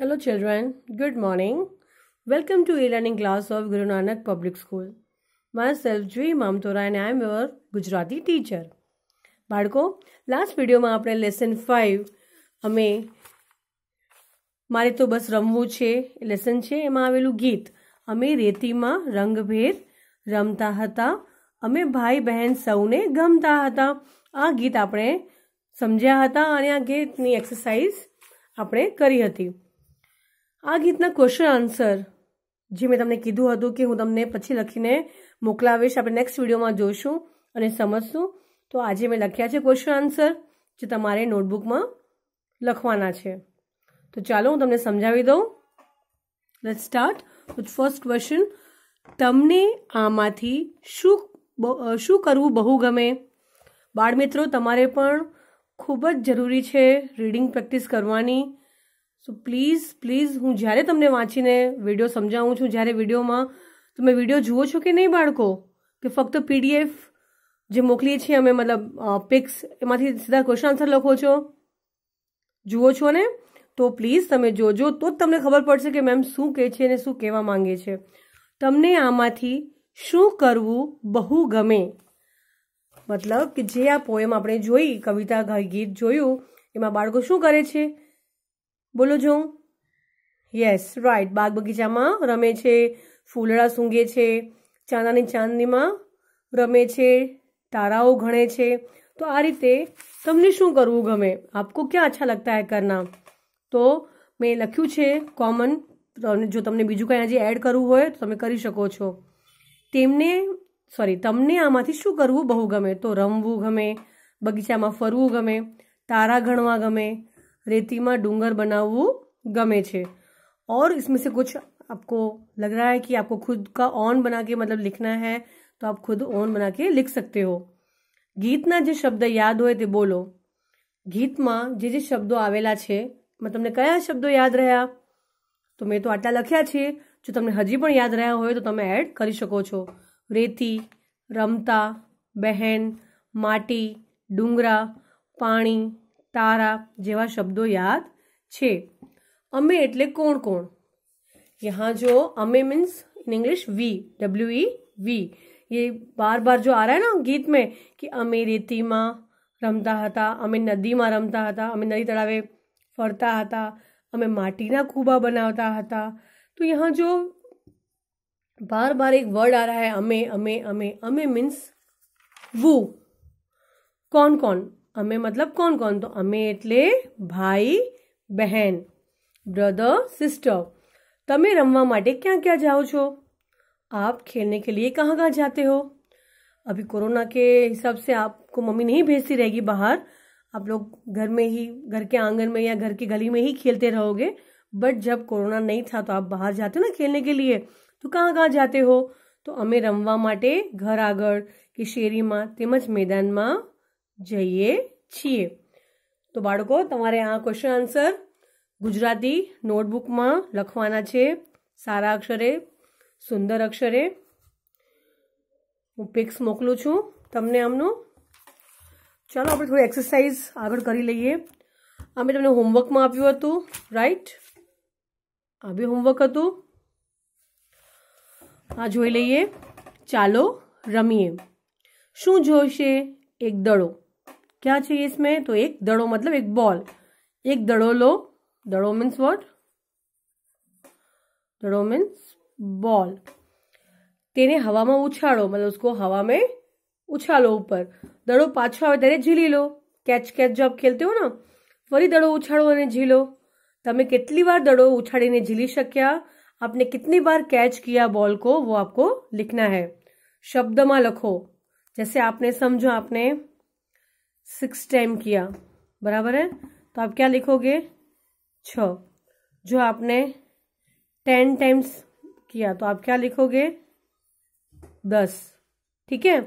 Hello children, good morning. Welcome to e-learning class of Guru Nanak Public School. Myself Jui Mamtora and I am your Gujarati teacher. બાળકો last વિડીયોમાં આપણે lesson five અમે મારે તો બસ રમવું છે lesson છે એમાં આવેલું ગીત અમે રેતીમાં રંગભેર રમતા હતા અમે ભાઈ બહેન સૌને ગમતા હતા આ ગીત આપણે સમજ્યા હતા અને આ ગીતની એક્સરસાઇઝ આપણે કરી હતી આ ગીતના ક્વેશ્ચન આન્સર જે મેં તમને કીધું હતું કે હું તમને પછી લખીને મોકલાવીશ આપણે નેક્સ્ટ વિડીયોમાં જોઈશું અને સમજશું તો આજે મેં લખ્યા છે ક્વેશ્ચન આન્સર જે તમારે નોટબુકમાં લખવાના છે તો ચાલો હું તમને સમજાવી દઉં let start with first question તમને આમાંથી શું શું કરવું બહુ ગમે બાળમિત્રો તમારે પણ ખૂબ જ જરૂરી છે રીડિંગ પ્રેક્ટિસ કરવાની સો પ્લીઝ પ્લીઝ હું જ્યારે તમને વાંચીને વિડીયો સમજાવું છું જ્યારે વિડીયોમાં તમે વિડીયો જુઓ છો કે નહીં બાળકો કે ફક્ત પીડીએફ જે મોકલીએ છીએ અમે મતલબ પિક્સ એમાંથી સીધા ક્વેશ્ચન આન્સર લખો છો જુઓ છો ને તો પ્લીઝ તમે જોજો તો જ તમને ખબર પડશે કે મેમ શું કહે છે અને શું કહેવા માંગે છે તમને આમાંથી શું કરવું બહુ ગમે મતલબ કે જે આ પોએમ આપણે જોઈ કવિતા ગીત જોયું એમાં બાળકો શું કરે છે બોલો જોઉં યસ રાઈટ બાગ બગીચામાં રમે છે ફૂલડા સૂંઘે છે ચાંદાની ચાંદનીમાં રમે છે તારાઓ ઘણે છે તો આ રીતે તમને શું કરવું ગમે આપકો ક્યાં અચ્છા લગતા હે કરના તો મેં લખ્યું છે કોમન જો તમને બીજું કંઈ હજી એડ કરવું હોય તો તમે કરી શકો છો તેમને સોરી તમને આમાંથી શું કરવું બહુ ગમે તો રમવું ગમે બગીચામાં ફરવું ગમે તારા ગણવા ગમે रेती में डूंगर बनाव गमे और इसमें से कुछ आपको लग रहा है कि आपको खुद का ऑन बना के मतलब लिखना है तो आप खुद ऑन बना के लिख सकते हो गीत ना जे शब्द याद हो ते बोलो गीत में जे जे शब्दों आवेला छे मैं मतलब तुमने कया शब्दों याद रहा तो मैं तो आटा लख्या छे जो तुमने हजी पण याद रहा हो तो तुम एड कर सको छो रेती रमता बहन माटी डूंगरा पानी તારા જેવા શબ્દો યાદ છે અમે એટલે કોણ કોણ यहाँ जो अमे means in English we W E we ये बार बार जो आ रहा है ना गीत में कि अमे रेतीमा अमे नदी में रमता રમતા अमे नदी तड़ावे फरता ફરતા अमे माटी ना खूबा બનાવતા હતા तो यहाँ जो बार बार एक वर्ड आ रहा है अमे अमे अमे अमे मीन्स वो कौन कौन अमे मतलब कौन-कौन तो अमे એટલે भाई बहन ब्रदर सिस्टर તમે રમવા માટે ક્યાં ક્યાં જાઓ છો આપ રમવા માટે ક્યાં ક્યાં જાતે હો અભી કોરોના કે હિસાબ સે આપકો મમ્મી નહીં ભેજતી રહેગી બહાર આપ લોગ ઘર મે હી ઘર કે આંગન મેયા ઘર કે ગલી મે હી ખેલતે રહેયોગે બટ જબ કોરોના નહીં થા તો આપ બહાર જાતે ને ખેલને કે લિયે તો ક્યાં ક્યાં જાતે હો તો અમે રમવા માટે ઘર આગળ કિશરી માં તેમ જ મેદાન માં જઈએ છીએ તો બાળકો તમારે આ ક્વેશ્ચન આન્સર ગુજરાતી નોટબુકમાં લખવાના છે સારા અક્ષરે સુંદર અક્ષરે હું પિક્સ મોકલું છું તમને આમનું ચાલો આપણે થોડી એક્સરસાઇઝ આગળ કરી લઈએ અમે તમને હોમવર્કમાં આપ્યું હતું રાઈટ આ બી હોમવર્ક હતું આ જોઈ લઈએ ચાલો રમીએ શું જોઈશે એક દડો क्या चाहिए इसमें तो एक दड़ो मतलब एक बॉल एक दड़ो लो दड़ो मीन्स वॉट दड़ो मीन्स बॉल हवा में उछाड़ो मतलब उसको हवा में उछालो ऊपर दड़ो पाछो आए तेरे झीली लो कैच कैच जो आप खेलते हो ना फरी दड़ो उछाड़ो झीलो तमें के बार दड़ो उछाड़ी ने झीली सकिया आपने कितनी बार कैच किया बॉल को वो आपको लिखना है शब्द में लखो जैसे आपने समझो आपने 6 टाइम किया बराबर है तो आप क्या लिखोगे 6 जो आपने 10 टाइम्स किया तो आप क्या लिखोगे 10 ठीक है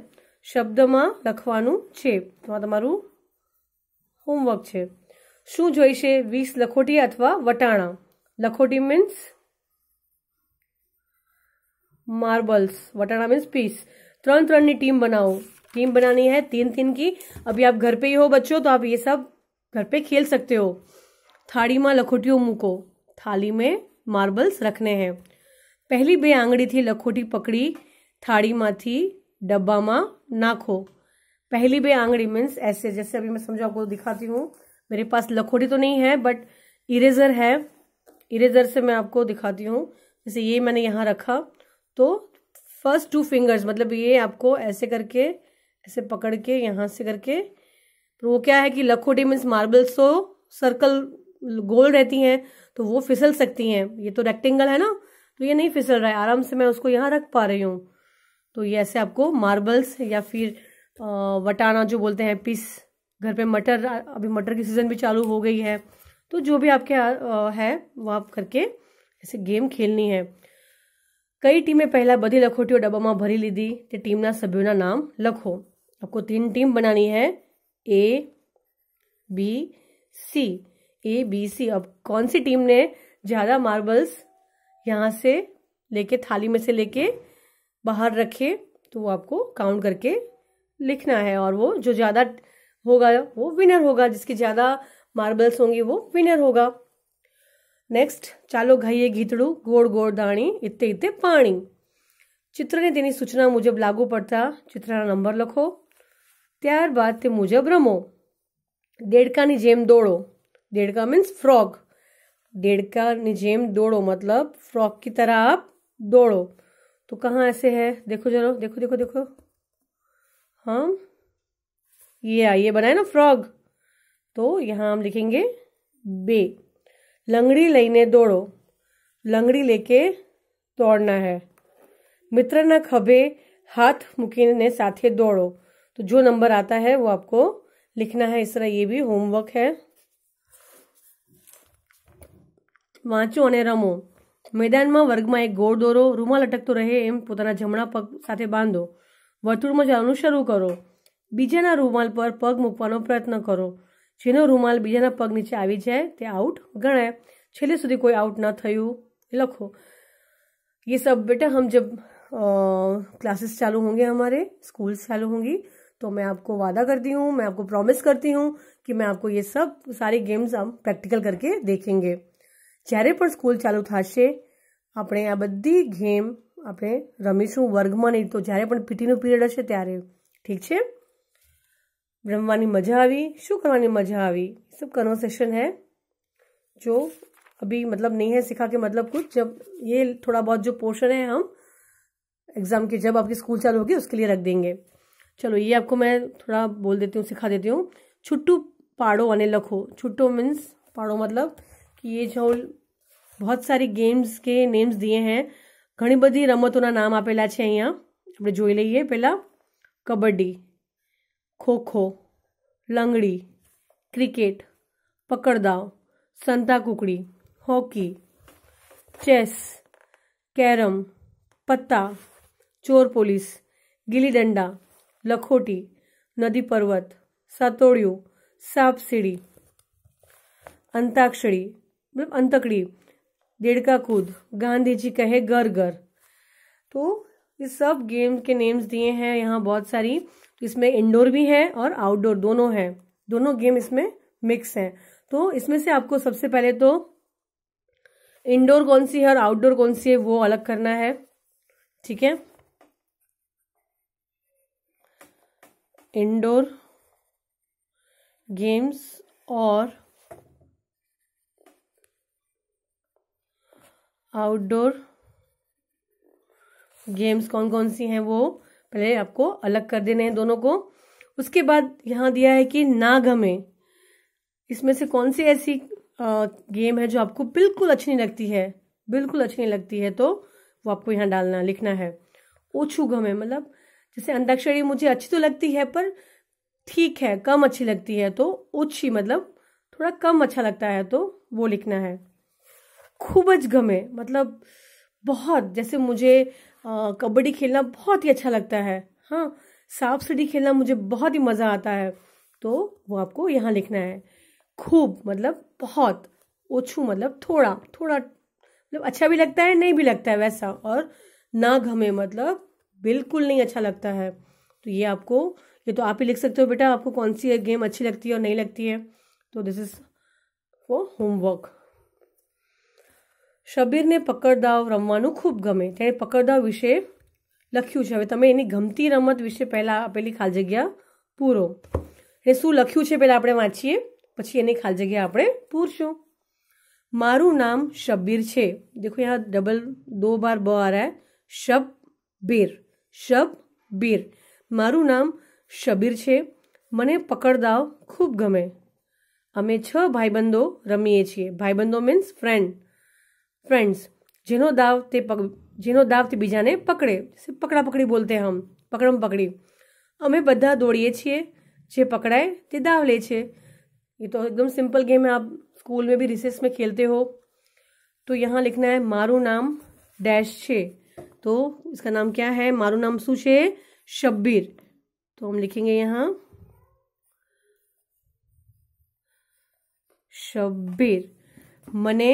शब्दमा લખવાનું છે તો તમારું હોમવર્ક છે શું જોઈએ છે 20 લખોટી અથવા વટાણા લખોટી મીન્સ marbles વટાણા मींस પીસ ત્રણ ત્રણ ની ટીમ બનાવો टीम बनानी है तीन तीन की अभी आप घर पे ही हो बच्चों तो आप ये सब घर पे खेल सकते हो थाड़ी माँ लखोटियों मुँह को थाली में मार्बल्स रखने हैं पहली बे आंगड़ी थी लखोटी पकड़ी આંગળીથી माँ थी डब्बा माँ नाखो पहली बे आंगड़ी मीन्स ऐसे जैसे अभी मैं समझो आपको दिखाती हूँ मेरे पास लखोटी तो नहीं है बट इरेजर है इरेजर से मैं आपको दिखाती हूँ जैसे ये मैंने यहाँ रखा तो फर्स्ट टू फिंगर्स मतलब ये आपको ऐसे करके ऐसे पकड़ के यहाँ से करके तो वो क्या है कि लखोटी मीन्स मार्बल्स सो सर्कल गोल रहती हैं तो वो फिसल सकती हैं ये तो रेक्टेंगल है ना तो ये नहीं फिसल रहा है आराम से मैं उसको यहाँ रख पा रही हूँ तो ये ऐसे आपको मार्बल्स या फिर वटाना जो बोलते हैं पीस घर पे मटर अभी मटर की सीज़न भी चालू हो गई है तो जो भी आपके है वो आप करके ऐसे गेम खेलनी है कई टीमें बधी लखोटी और બધી भरी ली थी तो टीम ना सभ्यों ना नाम लखो आपको तीन टीम बनानी है A B C A B C अब कौन सी टीम ने ज़्यादा मार्बल्स यहाँ से लेके थाली में से लेके बाहर रखे तो वो आपको काउंट करके लिखना है और वो जो ज़्यादा होगा वो विनर होगा जिसकी ज़्यादा मार्बल्स होंगी वो विनर होगा नेक्स्ट चालो ચાલો ઘાઈએ गोड़ गोड़ दाणी इतने इतने पानी चित्र ने देनी सूचना मुझे लागू पड़ता चित्र नंबर लिखो ત્યારબાદ તે મુજબ રમો દેડકાની दौड़ो डेड़का દેડકા મીન્સ डेड़का દેड़काની जेम दौड़ो मतलब फ्रॉक की तरह आप दौड़ो तो कहाँ ऐसे है देखो जरा देखो देखो देखो हाँ ये आइए बनाए ना फ्रॉग तो यहाँ हम लिखेंगे बे लंगड़ी लेने दौड़ो लंगड़ी लेके दौड़ना है मित्र न खबे हाथ મૂકીને સાથે दौड़ो तो जो नंबर आता है वो आपको लिखना है इस तरह ये भी होमवर्क है वाँचो ने रमो मैदान में वर्ग में एक गोड़ दौरो रूमा लटकत तो रहे एम पता जमणा पग साथ बांधो वर्तुड़ में जानू शुरू करो बीजा रूमाल पर पग मुकवा प्रयत्न करो जेनो रूम बीजा पग नीचे आ जाए तो आउट गणाय छले सुधी कोई आउट न थू लखो ये सब बेटा हम जब क्लासेस चालू होंगे हमारे स्कूल्स चालू होंगी तो मैं आपको वादा करती हूँ मैं आपको प्रॉमिस करती हूँ कि मैं आपको ये सब सारे गेम्स આમ करके देखेंगे દેખેંગે જ્યારે પણ સ્કૂલ ચાલુ થશે આપણે આ બધી ગેમ આપણે રમીશું વર્ગમાં નહીં તો જ્યારે પણ પીટીનો पीरियड हे ત્યારે ठीक है रमवा मजा आई शू करवा मजा आई सब कन्वर्सेशन है जो अभी मतलब नहीं है सिखा के मतलब कुछ जब ये थोड़ा बहुत जो पोर्शन है हम एग्ज़ाम के जब आपकी स्कूल चालू होगी उसके लिए रख देंगे चलो ये आपको मैं थोड़ा बोल देती हूँ सिखा देती हूँ छुट्टू पाड़ो वाने लखो छुट्टू मीन्स पाड़ो मतलब कि ये जो बहुत सारी गेम्स के नेम्स दिए हैं घनी बड़ी रमतों नाम आपेला है अँ आप जो लीए पे कबड्डी खो खो लंगड़ी क्रिकेट पकड़दाव संता कुकड़ी हॉकी चेस कैरम पत्ता चोर पोलिस गिली डंडा नदी पर्वत सतोड़ियो साप सीढ़ी अंताक्षरी मतलब अंतकड़ी डेढ़का कूद गांधी जी कहे घर घर तो ये सब गेम के नेम्स दिए हैं यहाँ बहुत सारी इसमें इंडोर भी है और आउटडोर दोनों हैं दोनों गेम इसमें मिक्स हैं तो इसमें से आपको सबसे पहले तो इंडोर कौन सी है और आउटडोर कौन सी है वो अलग करना है ठीक है इंडोर गेम्स और आउटडोर गेम्स कौन कौन सी हैं वो पहले आपको अलग कर देने हैं दोनों को उसके बाद यहाँ दिया है कि नागमे इसमें से कौन सी ऐसी आ, गेम है जो आपको बिल्कुल अच्छी नहीं लगती है बिल्कुल अच्छी नहीं लगती है तो वो आपको यहाँ डालना लिखना है ओछू गमे मतलब जैसे अंताक्षरी मुझे अच्छी तो लगती है पर ठीक है कम अच्छी लगती है तो ओछी मतलब थोड़ा कम अच्छा लगता है तो वो लिखना है खूबज गमे मतलब बहुत जैसे मुझे कबड्डी खेलना बहुत ही अच्छा लगता है हाँ साफ सीढ़ी खेलना मुझे बहुत ही मज़ा आता है तो वो आपको यहाँ लिखना है खूब मतलब बहुत ओछू मतलब थोड़ा थोड़ा मतलब अच्छा भी लगता है नहीं भी लगता है वैसा और ना घमे मतलब बिल्कुल नहीं अच्छा लगता है तो ये आपको ये तो आप ही लिख सकते हो बेटा आपको कौन सी गेम अच्छी लगती है और नहीं लगती है तो this is for homework Shabir ने पकड़दाव रमवा खूब गमे तेने पकड़दाव विषय लख्य हमें तब एनी गमती रमत विषय पहला अपेली खाली जगह पूरो शू लख्यू है पहले अपने वाँचीए पी ए खाली जगह आप पूछू मरु नाम शब्बीर है देखो यहाँ डबल दो बार ब आ रहा है शब्बीर શબીર મારું નામ શબીર છે મને પકડદાવ ખૂબ ગમે અમે છ ભાઈબંધો રમીએ છીએ ભાઈબંધો મીન્સ ફ્રેન્ડ ફ્રેન્ડ્સ જેનો દાવ તે જેનો દાવ તે બીજાને પકડે પકડા પકડી બોલતે હમ પકડમ પકડી અમે બધા દોડીએ છીએ જે પકડાય તે દાવ લે છે એ તો એકદમ સિમ્પલ ગેમ આપ आप स्कूल में भी रिसेस में खेलते हो तो यहाँ लिखना है मारू नाम तो इसका नाम क्या है मारू नाम सुशे शब्बीर तो हम लिखेंगे यहाँ शब्बीर मने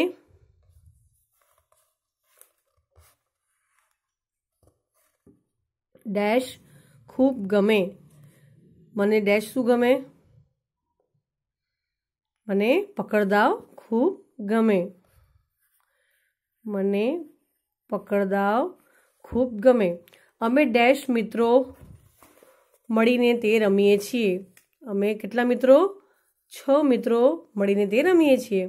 डैश खूब गमे मने डैश शू गमे मने पकड़दाव खूब गमे मने पकड़दाव ખૂબ ગમે અમે ડેશ મિત્રો મળીને 13 રમીએ છીએ અમે કેટલા મિત્રો 6 મિત્રો મળીને 13 રમીએ છીએ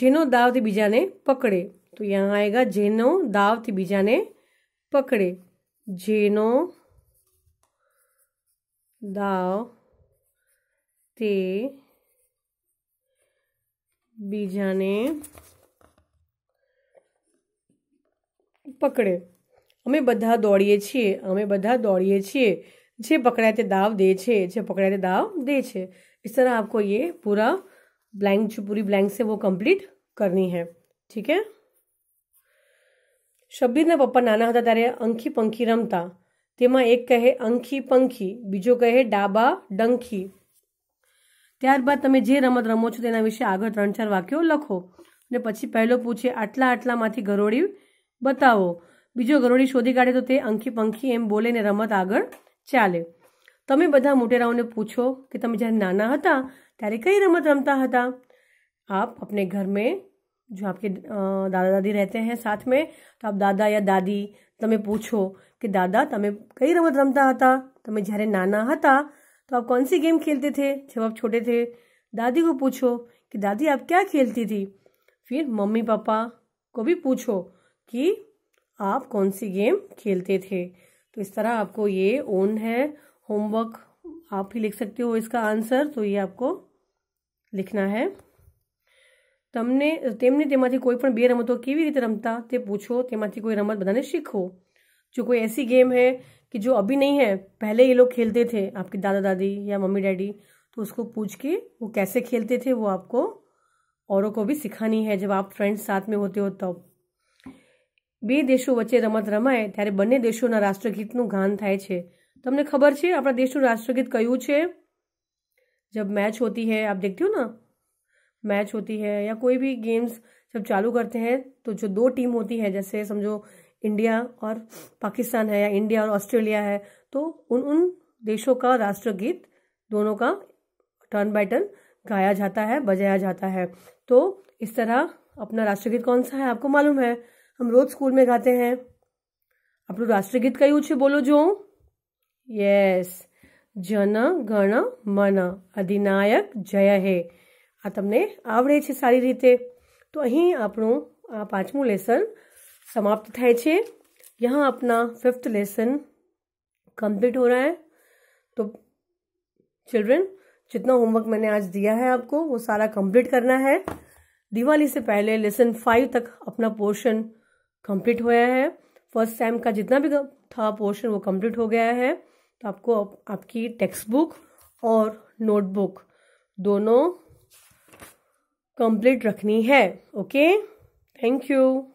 જેનો દાવ થી બીજાને પકડે તો અહીંયા આયગા જેનો દાવ થી બીજાને પકડે જેનો દાવ તે બીજાને पकड़े हमें બધા દોળીએ છે અમે બધા દોળીએ છે જે પકડે તે દાવ દે છે જે પકડે તે દાવ દે છે ਇਸ طرح આપકો યે પૂરા બ્લેન્ક પૂરી બ્લેન્ક સે વો કમ્પ્લીટ કરની હે ઠીક હે શબીર ના પપ્પા નાના હતા દારે આંખી પંખી રામતા તેમાં એક કહે આંખી પંખી બીજો કહે ડાબા ડંખી ત્યાર બાદ તમે જે રમત રમો છો તેના વિશે આઘા 3-4 વાક્યો લખો અને પછી પહેલો પૂછે આટલા આટલા માંથી ગરોડી बताओ बीजो गरोड़ी शोधी काढ़े तो अंखी पंखी एम बोले ने रमत आग चाले ते बधा मोटेराओं ने पूछो कि ते जय ना तेरे कई रमत रमता था आप अपने घर में जो आपके दादा दादी रहते हैं साथ में तो आप दादा या दादी ते पूछो कि दादा ते कई रमत रमता था ते जय ना तो आप कौन सी गेम खेलते थे जब आप छोटे थे दादी को पूछो कि दादी आप क्या खेलती थी फिर मम्मी पापा को भी पूछो कि आप कौन सी गेम खेलते थे तो इस तरह आपको ये ओन है होमवर्क आप ही लिख सकते हो इसका आंसर तो ये आपको लिखना है તમને તેમને कोई पर પણ બે રમતો रीते रमता ते पूछो પૂછો તેમાંથી कोई रमत બધાને सीखो जो कोई ऐसी गेम है कि जो अभी नहीं है पहले ये लोग खेलते थे आपके दादा दादी या मम्मी डैडी तो उसको पूछ के वो कैसे खेलते थे वो आपको औरों को भी सिखानी है जब आप फ्रेंड्स साथ में होते हो तब तो बी देशों वचे रमत रमय सारे बनने देशों का राष्ट्रगीत नु गान થાય છે તમને ખબર છે આપણા દેશનું રાષ્ટ્રગીત કયું છે જબ મેચ ہوتی હે આપ દેખતી હો ના મેચ ہوتی હે يا કોઈ ભી ગેમ્સ જબ ચાલુ કરતે હે તો જો દો ટીમ હોતી હે જસે સમજો ઇન્ડિયા ઓર પાકિસ્તાન હે يا ઇન્ડિયા ઓર ઓસ્ટ્રેલિયા હે તો ઉન ઉન દેશો કા રાષ્ટ્રગીત દોનો કા ટર્ન બટલ ગાયા જાતા હે બજાયા જાતા હે તો ઇસ طرح અપના રાષ્ટ્રગીત કонસા હે આપકો માલુમ હે हम रोज स्कूल में गाते हैं आप लोग राष्ट्रगीत का यूज बोलो जो यस जन गण मन अधिनायक जय हे आ तमने आवड़े सारी रीते तो તો आप આપણું આ પાંચમું લેસન સમાપ્ત થાય છે लेसन कंप्लीट हो रहा है तो चिल्ड्रन जितना होमवर्क मैंने आज दिया है आपको वो सारा कंप्लीट करना है दिवाली से पहले लेसन फाइव तक अपना पोर्शन कंप्लीट होया है फर्स्ट सेम का जितना भी था पोर्शन वो कंप्लीट हो गया है तो आपको आप, आपकी टेक्स्ट बुक और नोटबुक दोनों कंप्लीट रखनी है ओके थैंक यू